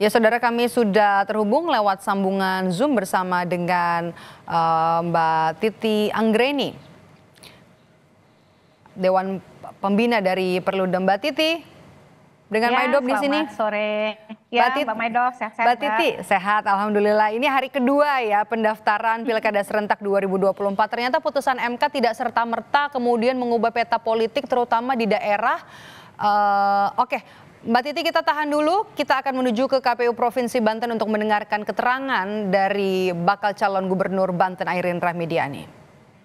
Ya, saudara kami sudah terhubung lewat sambungan Zoom bersama dengan uh, Mbak Titi Anggreni, Dewan Pembina dari Perludem Mbak Titi, dengan ya, Maidop di sini. sore. Ya, Mbak, Titi, Mbak Maidop, sehat-sehat. Mbak Titi, sehat, Alhamdulillah. Ini hari kedua ya pendaftaran Pilkada Serentak 2024. Ternyata putusan MK tidak serta-merta kemudian mengubah peta politik terutama di daerah. Uh, Oke, okay. Mbak Titi kita tahan dulu, kita akan menuju ke KPU Provinsi Banten untuk mendengarkan keterangan dari bakal calon gubernur Banten Airin Rahmidiani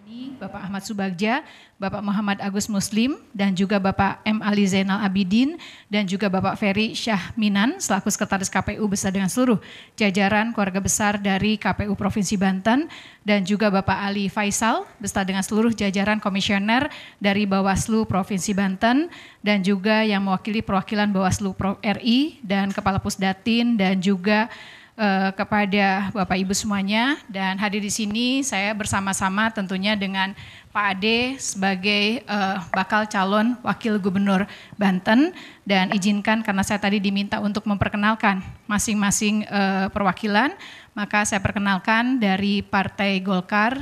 ini Bapak Ahmad Subagja, Bapak Muhammad Agus Muslim, dan juga Bapak M. Ali Zainal Abidin, dan juga Bapak Ferry Syahminan selaku Sekretaris KPU beserta dengan seluruh jajaran keluarga besar dari KPU Provinsi Banten, dan juga Bapak Ali Faisal beserta dengan seluruh jajaran komisioner dari Bawaslu Provinsi Banten, dan juga yang mewakili perwakilan Bawaslu RI dan Kepala Pusdatin, dan juga uh, kepada Bapak Ibu semuanya dan hadir di sini saya bersama-sama tentunya dengan Pak Ade sebagai uh, bakal calon wakil gubernur Banten dan izinkan karena saya tadi diminta untuk memperkenalkan masing-masing uh, perwakilan maka saya perkenalkan dari Partai Golkar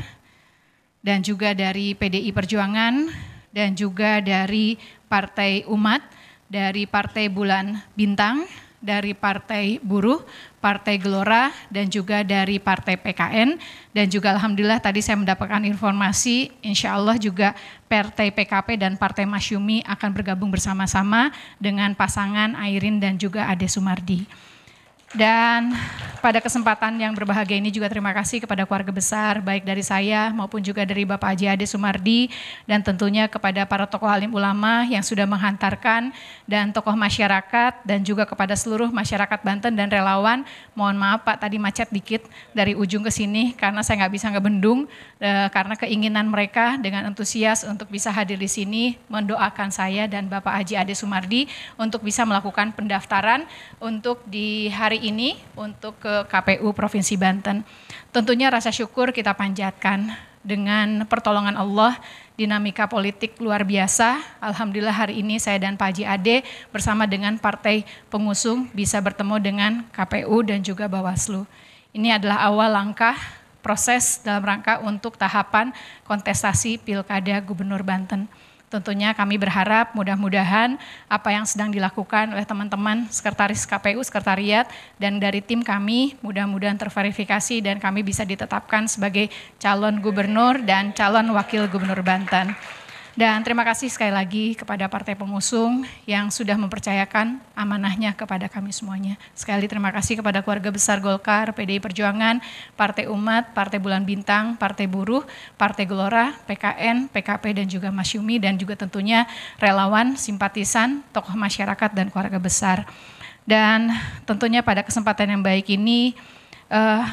dan juga dari PDI Perjuangan dan juga dari Partai Umat dari Partai Bulan Bintang dari Partai Buruh, Partai Gelora, dan juga dari Partai PKN. Dan juga Alhamdulillah tadi saya mendapatkan informasi, insya Allah juga Partai PKP dan Partai Masyumi akan bergabung bersama-sama dengan pasangan Airin dan juga Ade Sumardi. Dan pada kesempatan yang berbahagia ini juga terima kasih kepada keluarga besar, baik dari saya maupun juga dari Bapak Haji Ade Sumardi, dan tentunya kepada para tokoh alim ulama yang sudah menghantarkan, dan tokoh masyarakat, dan juga kepada seluruh masyarakat Banten dan relawan. Mohon maaf Pak, tadi macet dikit dari ujung ke sini, karena saya nggak bisa ngebendung, e, karena keinginan mereka dengan antusias untuk bisa hadir di sini, mendoakan saya dan Bapak Haji Ade Sumardi untuk bisa melakukan pendaftaran untuk di hari ini untuk ke KPU Provinsi Banten. Tentunya rasa syukur kita panjatkan dengan pertolongan Allah dinamika politik luar biasa. Alhamdulillah hari ini saya dan Pak Haji Ade bersama dengan partai pengusung bisa bertemu dengan KPU dan juga Bawaslu. Ini adalah awal langkah proses dalam rangka untuk tahapan kontestasi Pilkada Gubernur Banten. Tentunya kami berharap mudah-mudahan apa yang sedang dilakukan oleh teman-teman sekretaris KPU, sekretariat, dan dari tim kami mudah-mudahan terverifikasi dan kami bisa ditetapkan sebagai calon gubernur dan calon wakil gubernur Banten. Dan terima kasih sekali lagi kepada partai pengusung yang sudah mempercayakan amanahnya kepada kami semuanya. Sekali terima kasih kepada keluarga besar Golkar, PDI Perjuangan, Partai Umat, Partai Bulan Bintang, Partai Buruh, Partai Gelora, PKN, PKP dan juga Mas Yumi dan juga tentunya relawan, simpatisan, tokoh masyarakat dan keluarga besar. Dan tentunya pada kesempatan yang baik ini uh,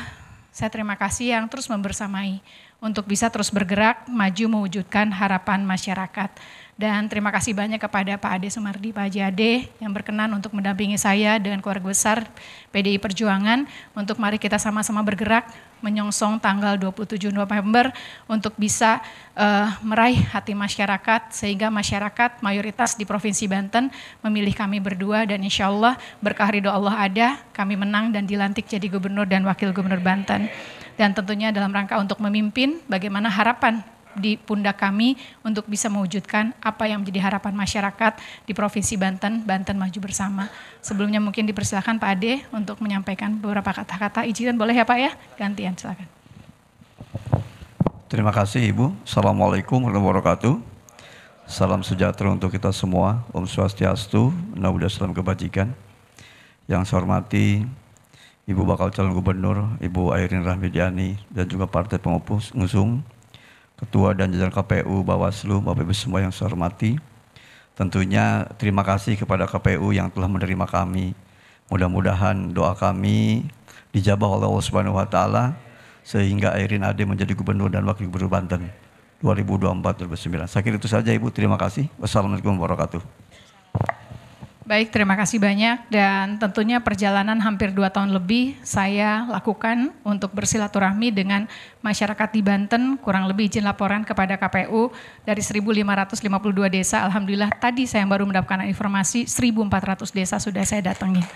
saya terima kasih yang terus membersamai untuk bisa terus bergerak maju mewujudkan harapan masyarakat. Dan terima kasih banyak kepada Pak Ade Sumardi, Pak Haji Ade yang berkenan untuk mendampingi saya dengan keluarga besar PDI Perjuangan untuk mari kita sama-sama bergerak menyongsong tanggal 27 November untuk bisa uh, meraih hati masyarakat sehingga masyarakat mayoritas di Provinsi Banten memilih kami berdua dan insya Allah berkah ridho Allah ada, kami menang dan dilantik jadi gubernur dan wakil gubernur Banten dan tentunya dalam rangka untuk memimpin bagaimana harapan di pundak kami untuk bisa mewujudkan apa yang menjadi harapan masyarakat di Provinsi Banten, Banten Maju Bersama. Sebelumnya mungkin dipersilakan Pak Ade untuk menyampaikan beberapa kata-kata. izin boleh ya Pak ya? Gantian silakan. Terima kasih Ibu. Assalamualaikum warahmatullahi wabarakatuh. Salam sejahtera untuk kita semua. Om Swastiastu, Nabi Salam Kebajikan. Yang saya hormati Ibu bakal calon gubernur, Ibu Airin Rahmidiani, dan juga partai pengusung, ngusung, ketua dan jajaran KPU, Bawaslu, Bapak Ibu semua yang saya hormati. Tentunya terima kasih kepada KPU yang telah menerima kami. Mudah-mudahan doa kami dijabah oleh Allah Subhanahu wa taala sehingga Airin Ade menjadi gubernur dan wakil gubernur Banten 2024-2029. Saya kira itu saja Ibu, terima kasih. Wassalamualaikum warahmatullahi wabarakatuh. Baik, terima kasih banyak dan tentunya perjalanan hampir dua tahun lebih saya lakukan untuk bersilaturahmi dengan masyarakat di Banten, kurang lebih izin laporan kepada KPU dari 1.552 desa, Alhamdulillah tadi saya baru mendapatkan informasi 1.400 desa sudah saya datangi.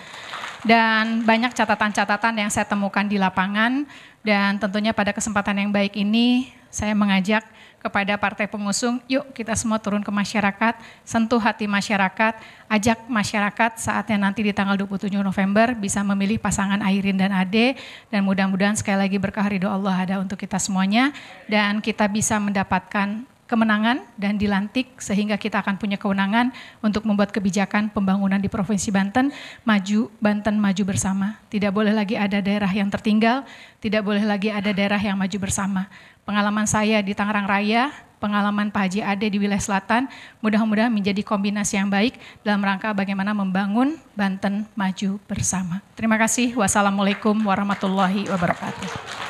Dan banyak catatan-catatan yang saya temukan di lapangan dan tentunya pada kesempatan yang baik ini saya mengajak kepada partai pengusung, yuk kita semua turun ke masyarakat, sentuh hati masyarakat, ajak masyarakat saatnya nanti di tanggal 27 November bisa memilih pasangan Airin dan Ade dan mudah-mudahan sekali lagi berkah ridho Allah ada untuk kita semuanya dan kita bisa mendapatkan kemenangan dan dilantik sehingga kita akan punya kewenangan untuk membuat kebijakan pembangunan di Provinsi Banten maju Banten maju bersama. Tidak boleh lagi ada daerah yang tertinggal, tidak boleh lagi ada daerah yang maju bersama. Pengalaman saya di Tangerang Raya, pengalaman Pak Haji Ade di wilayah selatan, mudah-mudahan menjadi kombinasi yang baik dalam rangka bagaimana membangun Banten maju bersama. Terima kasih. Wassalamualaikum warahmatullahi wabarakatuh.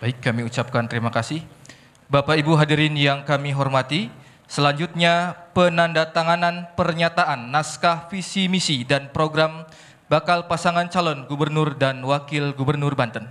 Baik, kami ucapkan terima kasih. Bapak Ibu hadirin yang kami hormati, selanjutnya penandatanganan pernyataan naskah visi misi dan program bakal pasangan calon gubernur dan wakil gubernur Banten.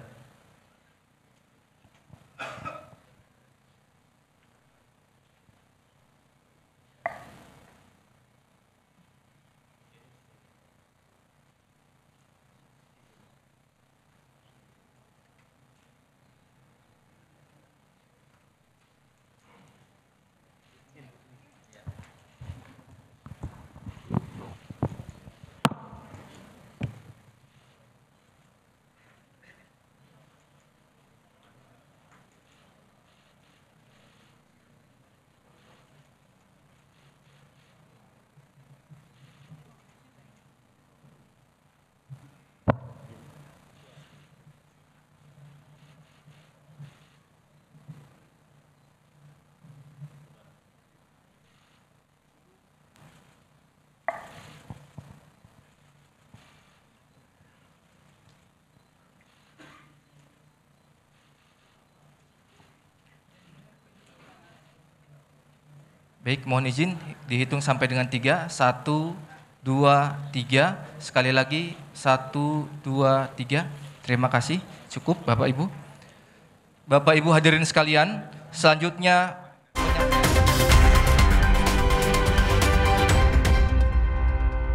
Baik, mohon izin dihitung sampai dengan tiga. Satu, dua, tiga. Sekali lagi, satu, dua, tiga. Terima kasih. Cukup, Bapak Ibu. Bapak Ibu hadirin sekalian, selanjutnya